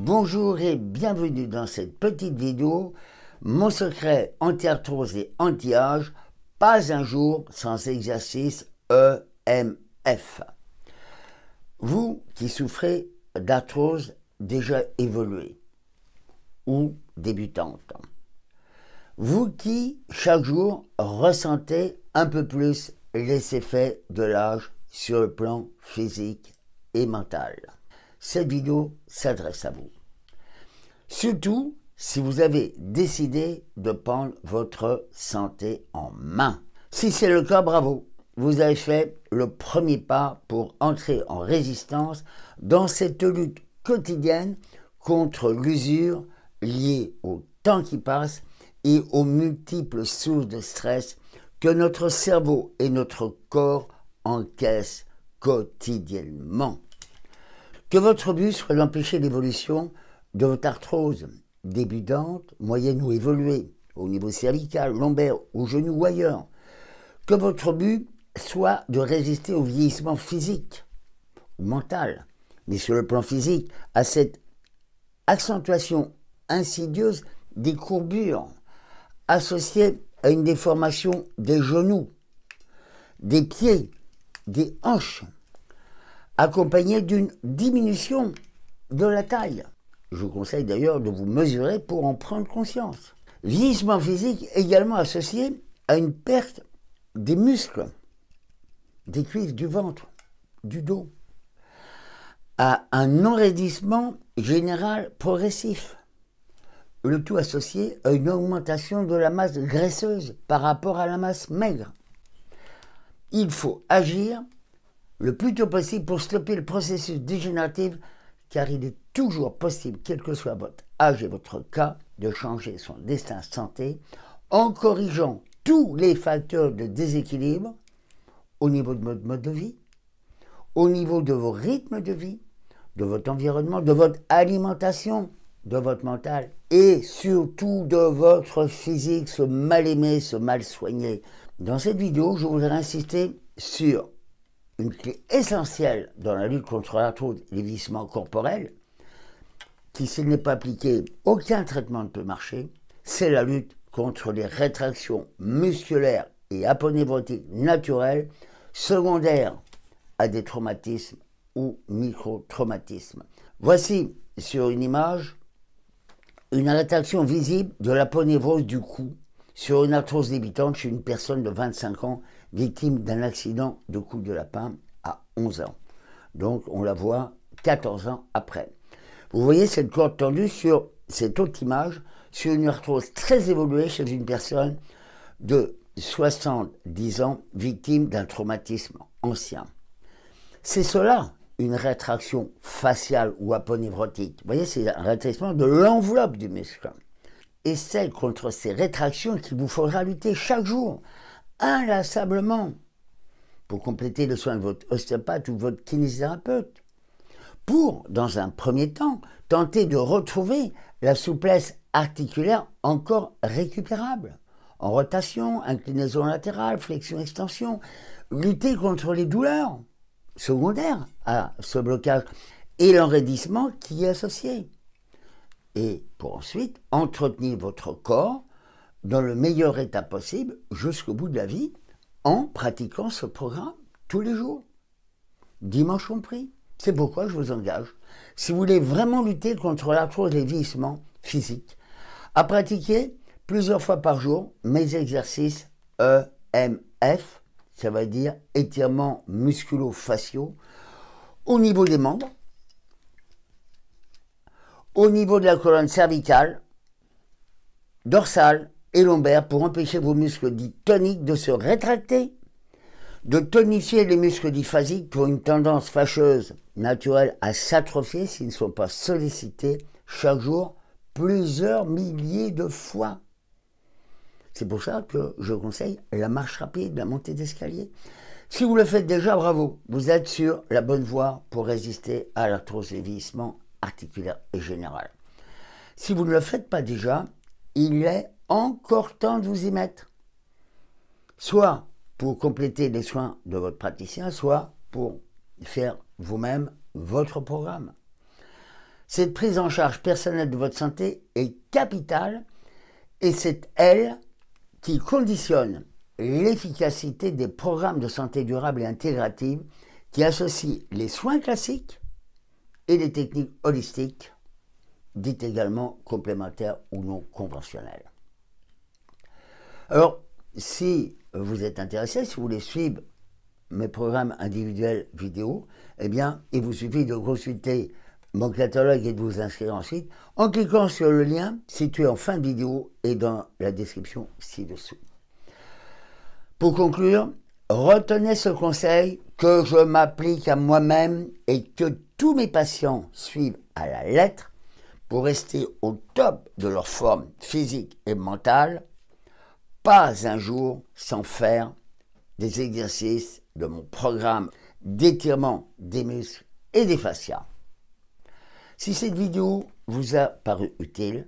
Bonjour et bienvenue dans cette petite vidéo Mon secret anti-arthrose et anti-âge, pas un jour sans exercice EMF. Vous qui souffrez d'arthrose déjà évoluée ou débutante, vous qui chaque jour ressentez un peu plus les effets de l'âge sur le plan physique et mental cette vidéo s'adresse à vous. Surtout si vous avez décidé de prendre votre santé en main. Si c'est le cas, bravo. Vous avez fait le premier pas pour entrer en résistance dans cette lutte quotidienne contre l'usure liée au temps qui passe et aux multiples sources de stress que notre cerveau et notre corps encaissent quotidiennement. Que votre but soit d'empêcher l'évolution de votre arthrose débutante, moyenne ou évoluée, au niveau cervical, lombaire, au genou ou ailleurs. Que votre but soit de résister au vieillissement physique ou mental, mais sur le plan physique, à cette accentuation insidieuse des courbures associées à une déformation des genoux, des pieds, des hanches, accompagné d'une diminution de la taille. Je vous conseille d'ailleurs de vous mesurer pour en prendre conscience. Vieillissement physique également associé à une perte des muscles, des cuisses, du ventre, du dos, à un enraidissement général progressif, le tout associé à une augmentation de la masse graisseuse par rapport à la masse maigre. Il faut agir le plus tôt possible pour stopper le processus dégénératif, car il est toujours possible, quel que soit votre âge et votre cas, de changer son destin santé en corrigeant tous les facteurs de déséquilibre au niveau de votre mode de vie, au niveau de vos rythmes de vie, de votre environnement, de votre alimentation, de votre mental et surtout de votre physique, ce mal aimé, ce mal soigné. Dans cette vidéo, je voudrais insister sur une clé essentielle dans la lutte contre l'arthrose, et les vissements corporels, qui s'il n'est pas appliqué, aucun traitement ne peut marcher, c'est la lutte contre les rétractions musculaires et aponevrotiques naturelles secondaires à des traumatismes ou micro-traumatismes. Voici sur une image une rétraction visible de l'aponévrose du cou sur une arthrose débitante chez une personne de 25 ans victime d'un accident de coup de lapin à 11 ans. Donc on la voit 14 ans après. Vous voyez cette corde tendue sur cette autre image, sur une arthrose très évoluée chez une personne de 70 ans, victime d'un traumatisme ancien. C'est cela, une rétraction faciale ou aponevrotique. Vous voyez, c'est un rétrécissement de l'enveloppe du muscle. Et c'est contre ces rétractions qu'il vous faudra lutter chaque jour inlassablement pour compléter le soin de votre ostéopathe ou votre kinésithérapeute, pour, dans un premier temps, tenter de retrouver la souplesse articulaire encore récupérable, en rotation, inclinaison latérale, flexion-extension, lutter contre les douleurs secondaires à ce blocage et l'enraidissement qui y est associé. Et pour ensuite entretenir votre corps dans le meilleur état possible jusqu'au bout de la vie en pratiquant ce programme tous les jours, dimanche compris. C'est pourquoi je vous engage, si vous voulez vraiment lutter contre l'arthrose et les vieillissements physiques, à pratiquer plusieurs fois par jour mes exercices EMF, ça veut dire étirements musculo-faciaux, au niveau des membres, au niveau de la colonne cervicale, dorsale, et lombaires pour empêcher vos muscles dits toniques de se rétracter, de tonifier les muscles dits phasiques pour une tendance fâcheuse naturelle à s'atrophier s'ils ne sont pas sollicités chaque jour plusieurs milliers de fois. C'est pour ça que je conseille la marche rapide, la montée d'escalier. Si vous le faites déjà, bravo, vous êtes sur la bonne voie pour résister à l'arthrose vieillissement articulaire et général. Si vous ne le faites pas déjà, il est encore temps de vous y mettre. Soit pour compléter les soins de votre praticien, soit pour faire vous-même votre programme. Cette prise en charge personnelle de votre santé est capitale et c'est elle qui conditionne l'efficacité des programmes de santé durable et intégrative qui associent les soins classiques et les techniques holistiques, dites également complémentaires ou non conventionnelles. Alors, si vous êtes intéressé, si vous voulez suivre mes programmes individuels vidéo, eh bien, il vous suffit de consulter mon catalogue et de vous inscrire ensuite en cliquant sur le lien situé en fin de vidéo et dans la description ci-dessous. Pour conclure, retenez ce conseil que je m'applique à moi-même et que tous mes patients suivent à la lettre pour rester au top de leur forme physique et mentale pas un jour sans faire des exercices de mon programme d'étirement des muscles et des fascias. Si cette vidéo vous a paru utile,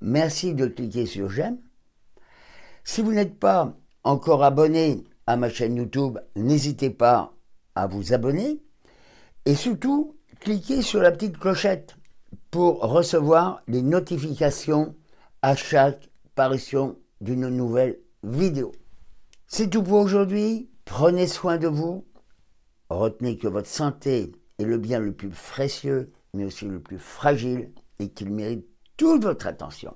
merci de cliquer sur j'aime. Si vous n'êtes pas encore abonné à ma chaîne YouTube, n'hésitez pas à vous abonner et surtout cliquez sur la petite clochette pour recevoir les notifications à chaque parution d'une nouvelle vidéo. C'est tout pour aujourd'hui. Prenez soin de vous. Retenez que votre santé est le bien le plus précieux, mais aussi le plus fragile, et qu'il mérite toute votre attention.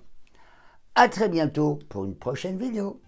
À très bientôt pour une prochaine vidéo.